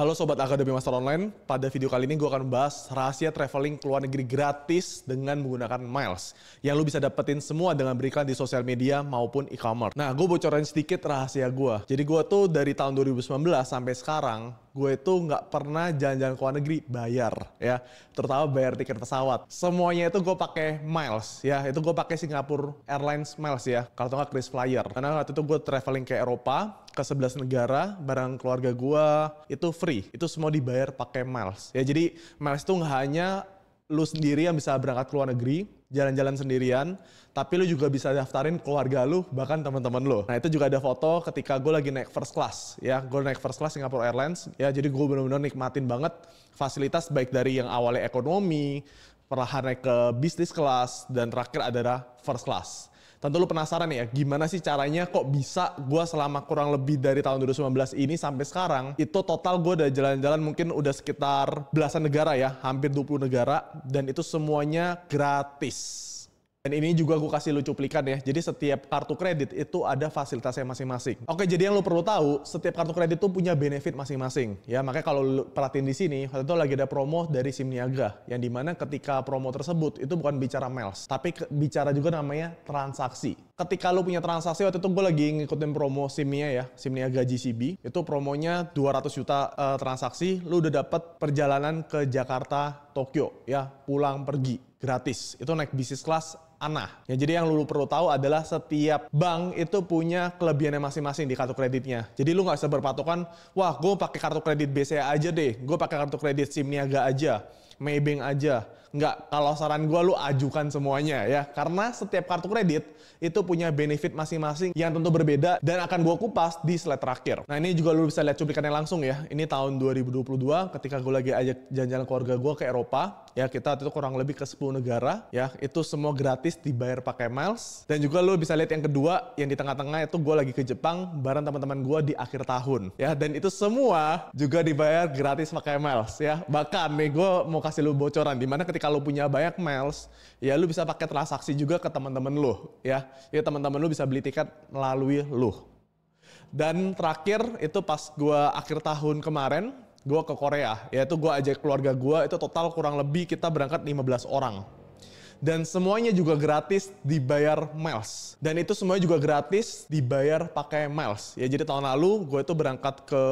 Halo Sobat Akademi Master Online, pada video kali ini gue akan membahas rahasia traveling ke luar negeri gratis dengan menggunakan miles. Yang lo bisa dapetin semua dengan berikan di sosial media maupun e-commerce. Nah gue bocorin sedikit rahasia gue. Jadi gue tuh dari tahun 2019 sampai sekarang gue itu nggak pernah jalan-jalan ke luar negeri bayar ya terutama bayar tiket pesawat semuanya itu gue pakai miles ya itu gue pakai Singapore Airlines miles ya kalau nggak Chris Flyer karena waktu itu gue traveling ke Eropa ke 11 negara barang keluarga gue itu free itu semua dibayar pakai miles ya jadi miles itu nggak hanya lu sendiri yang bisa berangkat ke luar negeri jalan-jalan sendirian, tapi lu juga bisa daftarin keluarga lu, bahkan teman-teman lu. Nah itu juga ada foto ketika gue lagi naik first class, ya gue naik first class Singapore Airlines, ya jadi gue benar-benar nikmatin banget fasilitas baik dari yang awalnya ekonomi, perlahan naik ke bisnis kelas, dan terakhir adalah first class. Tentu lu penasaran ya, gimana sih caranya kok bisa gue selama kurang lebih dari tahun 2019 ini sampai sekarang, itu total gue udah jalan-jalan mungkin udah sekitar belasan negara ya, hampir 20 negara, dan itu semuanya gratis. Dan ini juga gue kasih lu cuplikan ya. Jadi setiap kartu kredit itu ada fasilitasnya masing-masing. Oke, jadi yang lu perlu tahu, setiap kartu kredit itu punya benefit masing-masing. Ya, makanya kalau lu perhatiin di sini, waktu itu lagi ada promo dari SIM Niaga. Yang dimana ketika promo tersebut, itu bukan bicara miles. Tapi bicara juga namanya transaksi. Ketika lu punya transaksi, waktu itu gue lagi ngikutin promo sim ya. SIM Niaga GCB. Itu promonya 200 juta uh, transaksi, lu udah dapet perjalanan ke Jakarta, Tokyo. Ya, pulang pergi gratis. Itu naik bisnis kelas anah Ya, jadi yang lu perlu tahu adalah setiap bank itu punya kelebihannya masing-masing di kartu kreditnya. Jadi lu nggak bisa berpatokan, wah gue pakai kartu kredit BCA aja deh, gue pakai kartu kredit SIM Niaga aja, Maybank aja. Nggak, kalau saran gue lu ajukan semuanya ya. Karena setiap kartu kredit itu punya benefit masing-masing yang tentu berbeda dan akan gue kupas di slide terakhir. Nah ini juga lu bisa lihat cuplikannya langsung ya. Ini tahun 2022 ketika gue lagi ajak jalan-jalan keluarga gue ke Eropa. Ya kita waktu itu kurang lebih ke 10 negara ya. Itu semua gratis gratis dibayar pakai miles. Dan juga lo bisa lihat yang kedua, yang di tengah-tengah itu gue lagi ke Jepang bareng teman-teman gue di akhir tahun. Ya, dan itu semua juga dibayar gratis pakai miles ya. Bahkan nih gue mau kasih lo bocoran, dimana ketika lo punya banyak miles, ya lo bisa pakai transaksi juga ke teman-teman lo ya. Ya teman-teman lo bisa beli tiket melalui lo. Dan terakhir itu pas gue akhir tahun kemarin, gue ke Korea. Yaitu gue ajak keluarga gue, itu total kurang lebih kita berangkat 15 orang dan semuanya juga gratis dibayar miles. Dan itu semuanya juga gratis dibayar pakai miles. Ya jadi tahun lalu gue itu berangkat ke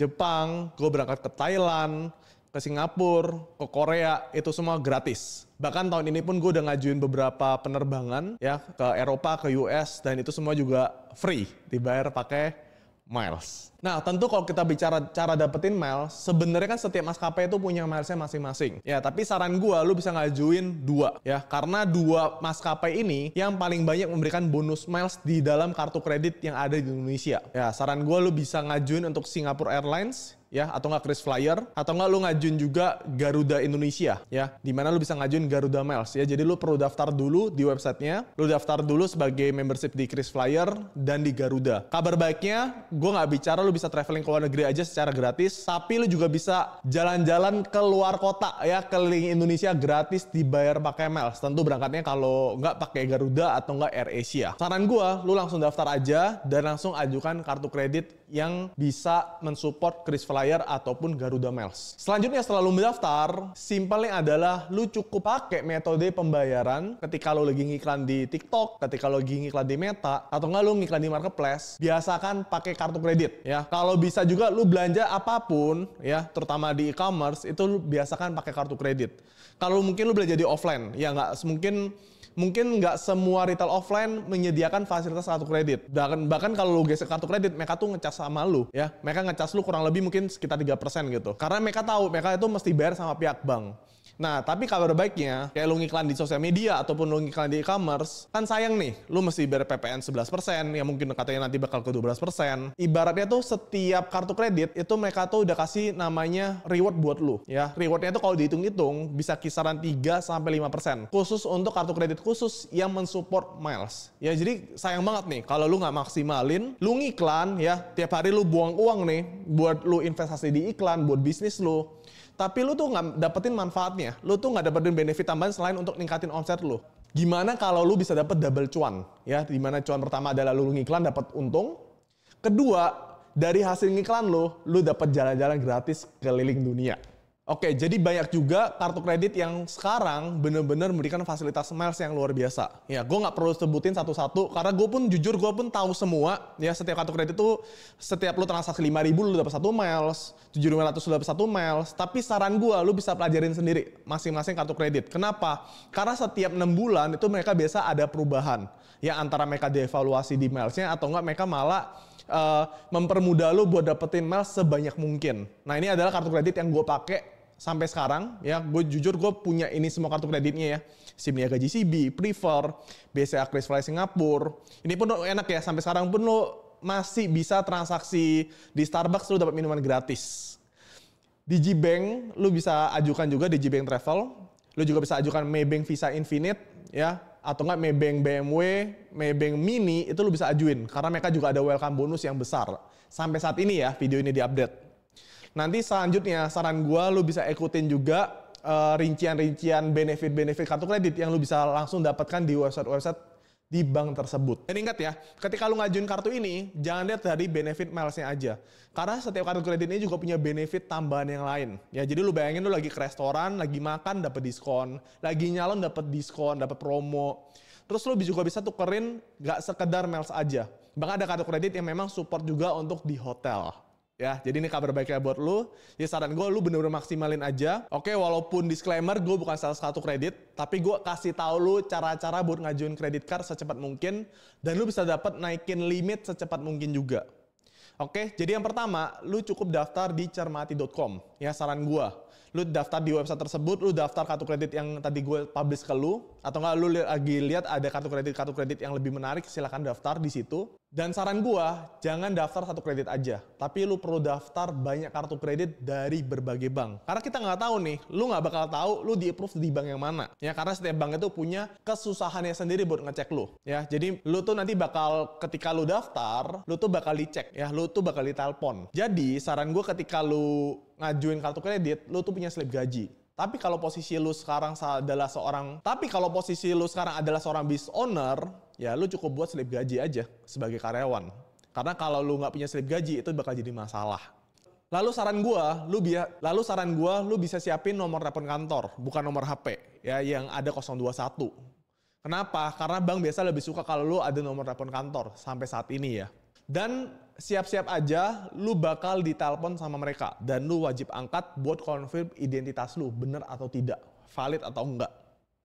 Jepang, gue berangkat ke Thailand, ke Singapura, ke Korea, itu semua gratis. Bahkan tahun ini pun gue udah ngajuin beberapa penerbangan ya ke Eropa, ke US, dan itu semua juga free, dibayar pakai miles. Nah, tentu kalau kita bicara cara dapetin miles, sebenarnya kan setiap maskapai itu punya milesnya masing-masing. Ya, tapi saran gue, lu bisa ngajuin dua. Ya, karena dua maskapai ini yang paling banyak memberikan bonus miles di dalam kartu kredit yang ada di Indonesia. Ya, saran gue, lu bisa ngajuin untuk Singapore Airlines, ya atau nggak Chris Flyer atau nggak lu ngajuin juga Garuda Indonesia ya dimana lu bisa ngajuin Garuda Miles ya jadi lu perlu daftar dulu di websitenya lu daftar dulu sebagai membership di Chris Flyer dan di Garuda kabar baiknya gue nggak bicara lu bisa traveling ke luar negeri aja secara gratis tapi lu juga bisa jalan-jalan ke luar kota ya keliling Indonesia gratis dibayar pakai Miles tentu berangkatnya kalau nggak pakai Garuda atau nggak Air Asia saran gue lu langsung daftar aja dan langsung ajukan kartu kredit yang bisa mensupport Chris Flyer ataupun Garuda Miles. Selanjutnya setelah lu mendaftar, simpelnya adalah lu cukup pakai metode pembayaran ketika lu lagi ngiklan di TikTok, ketika lu lagi ngiklan di Meta, atau nggak lu ngiklan di marketplace, biasakan pakai kartu kredit ya. Kalau bisa juga lu belanja apapun ya, terutama di e-commerce itu lu biasakan pakai kartu kredit. Kalau mungkin lu belanja di offline, ya nggak mungkin mungkin nggak semua retail offline menyediakan fasilitas kartu kredit. Bahkan bahkan kalau lu gesek kartu kredit, mereka tuh ngecas sama lu ya. Mereka ngecas lu kurang lebih mungkin sekitar 3% gitu. Karena mereka tahu mereka itu mesti bayar sama pihak bank. Nah, tapi kabar baiknya, kayak lu ngiklan di sosial media ataupun lu ngiklan di e-commerce, kan sayang nih, lu mesti bayar PPN 11%, yang mungkin katanya nanti bakal ke 12%. Ibaratnya tuh setiap kartu kredit, itu mereka tuh udah kasih namanya reward buat lu. ya Rewardnya tuh kalau dihitung-hitung, bisa kisaran 3-5%. Khusus untuk kartu kredit khusus yang mensupport miles. Ya, jadi sayang banget nih, kalau lu nggak maksimalin, lu ngiklan ya, tiap hari lu buang uang nih, buat lu investasi di iklan, buat bisnis lu, tapi lu tuh nggak dapetin manfaatnya ya, lu tuh nggak dapetin benefit tambahan selain untuk ningkatin omset lu. Gimana kalau lu bisa dapet double cuan? Ya, di mana cuan pertama adalah lu ngiklan dapat untung. Kedua, dari hasil ngiklan lu, lu dapat jalan-jalan gratis keliling dunia. Oke, jadi banyak juga kartu kredit yang sekarang benar-benar memberikan fasilitas miles yang luar biasa. Ya, gue nggak perlu sebutin satu-satu karena gue pun jujur gue pun tahu semua. Ya, setiap kartu kredit tuh setiap lo transaksi ribu lo dapat satu miles, ribu ratus dapat satu miles. Tapi saran gue lo bisa pelajarin sendiri masing-masing kartu kredit. Kenapa? Karena setiap enam bulan itu mereka biasa ada perubahan. Ya antara mereka dievaluasi di milesnya atau enggak mereka malah uh, mempermudah lo buat dapetin miles sebanyak mungkin. Nah ini adalah kartu kredit yang gue pakai sampai sekarang ya gue jujur gue punya ini semua kartu kreditnya ya SIM Niaga GCB, Prefer, BCA Kris Fly Singapura. Ini pun enak ya sampai sekarang pun lo masih bisa transaksi di Starbucks lo dapat minuman gratis. di Digibank lu bisa ajukan juga di Digibank Travel. Lu juga bisa ajukan Maybank Visa Infinite ya atau enggak Maybank BMW, Maybank Mini itu lu bisa ajuin karena mereka juga ada welcome bonus yang besar. Sampai saat ini ya video ini diupdate. Nanti selanjutnya saran gue lu bisa ikutin juga eh, rincian-rincian uh, benefit-benefit kartu kredit yang lu bisa langsung dapatkan di website-website di bank tersebut. Dan ingat ya, ketika lu ngajuin kartu ini, jangan lihat dari benefit milesnya aja. Karena setiap kartu kredit ini juga punya benefit tambahan yang lain. Ya, jadi lu bayangin lu lagi ke restoran, lagi makan dapat diskon, lagi nyalon dapat diskon, dapat promo. Terus lu juga bisa tukerin gak sekedar miles aja. Bang ada kartu kredit yang memang support juga untuk di hotel. Ya, jadi ini kabar baiknya buat lu. Ya saran gue, lu bener-bener maksimalin aja. Oke, walaupun disclaimer, gue bukan salah satu kredit, tapi gue kasih tahu lu cara-cara buat ngajuin kredit card secepat mungkin, dan lu bisa dapat naikin limit secepat mungkin juga. Oke, jadi yang pertama, lu cukup daftar di cermati.com ya saran gue lu daftar di website tersebut lu daftar kartu kredit yang tadi gue publish ke lu atau enggak lu lagi lihat ada kartu kredit kartu kredit yang lebih menarik silahkan daftar di situ dan saran gue jangan daftar satu kredit aja tapi lu perlu daftar banyak kartu kredit dari berbagai bank karena kita nggak tahu nih lu nggak bakal tahu lu di approve di bank yang mana ya karena setiap bank itu punya kesusahannya sendiri buat ngecek lu ya jadi lu tuh nanti bakal ketika lu daftar lu tuh bakal dicek ya lu tuh bakal ditelepon jadi saran gue ketika lu ngajuin kartu kredit, lu tuh punya slip gaji. Tapi kalau posisi lu sekarang adalah seorang, tapi kalau posisi lu sekarang adalah seorang business owner, ya lu cukup buat slip gaji aja sebagai karyawan. Karena kalau lu nggak punya slip gaji itu bakal jadi masalah. Lalu saran gua, lu biar lalu saran gua lu bisa siapin nomor telepon kantor, bukan nomor HP ya yang ada 021. Kenapa? Karena bank biasa lebih suka kalau lu ada nomor telepon kantor sampai saat ini ya. Dan siap-siap aja lu bakal ditelepon sama mereka dan lu wajib angkat buat confirm identitas lu bener atau tidak, valid atau enggak.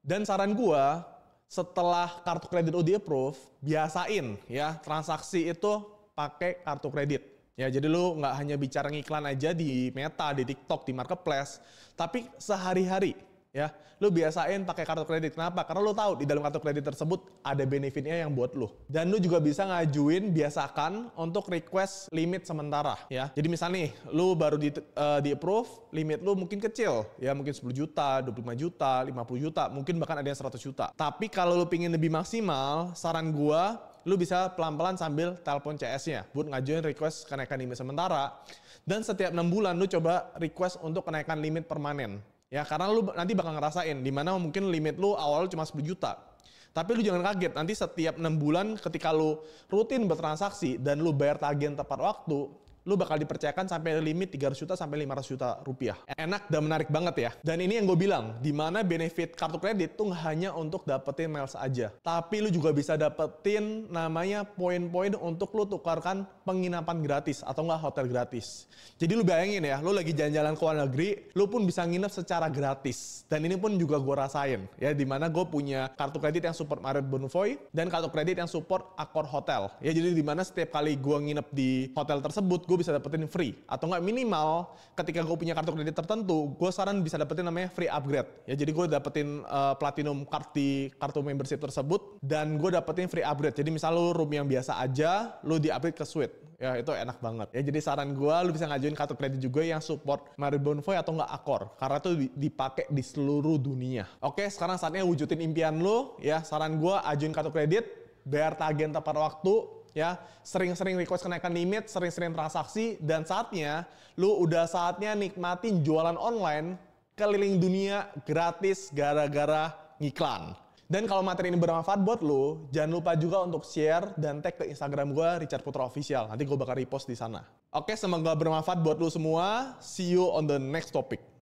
Dan saran gua setelah kartu kredit udah di approve, biasain ya transaksi itu pakai kartu kredit. Ya, jadi lu nggak hanya bicara ngiklan aja di Meta, di TikTok, di marketplace, tapi sehari-hari ya lu biasain pakai kartu kredit kenapa karena lu tahu di dalam kartu kredit tersebut ada benefitnya yang buat lu dan lu juga bisa ngajuin biasakan untuk request limit sementara ya jadi misalnya nih lu baru di uh, eh, di approve limit lu mungkin kecil ya mungkin 10 juta 25 juta 50 juta mungkin bahkan ada yang 100 juta tapi kalau lu pingin lebih maksimal saran gua lu bisa pelan-pelan sambil telepon CS-nya buat ngajuin request kenaikan limit sementara dan setiap 6 bulan lu coba request untuk kenaikan limit permanen Ya, karena lu nanti bakal ngerasain dimana mungkin limit lu awal cuma 10 juta. Tapi lu jangan kaget, nanti setiap 6 bulan ketika lu rutin bertransaksi dan lu bayar tagihan tepat waktu, lu bakal dipercayakan sampai limit 300 juta sampai 500 juta rupiah. Enak dan menarik banget ya. Dan ini yang gue bilang, dimana benefit kartu kredit tuh hanya untuk dapetin miles aja. Tapi lu juga bisa dapetin namanya poin-poin untuk lu tukarkan penginapan gratis atau enggak hotel gratis. Jadi lu bayangin ya, lu lagi jalan-jalan ke luar negeri, lu pun bisa nginep secara gratis. Dan ini pun juga gue rasain ya, di gue punya kartu kredit yang support Marriott Bonvoy dan kartu kredit yang support Accor Hotel. Ya jadi dimana setiap kali gue nginep di hotel tersebut, gue bisa dapetin free atau nggak minimal ketika gue punya kartu kredit tertentu gue saran bisa dapetin namanya free upgrade ya jadi gue dapetin uh, platinum card di kartu membership tersebut dan gue dapetin free upgrade jadi misal lo room yang biasa aja lo di upgrade ke suite ya itu enak banget ya jadi saran gue lo bisa ngajuin kartu kredit juga yang support Mario Bonvoy atau nggak Akor karena itu dipakai di seluruh dunia oke sekarang saatnya wujudin impian lo ya saran gue ajuin kartu kredit bayar tagihan tepat waktu ya sering-sering request kenaikan limit, sering-sering transaksi dan saatnya lu udah saatnya nikmatin jualan online keliling dunia gratis gara-gara ngiklan. Dan kalau materi ini bermanfaat buat lu, jangan lupa juga untuk share dan tag ke Instagram gue Richard Putra Official. Nanti gue bakal repost di sana. Oke, semoga bermanfaat buat lu semua. See you on the next topic.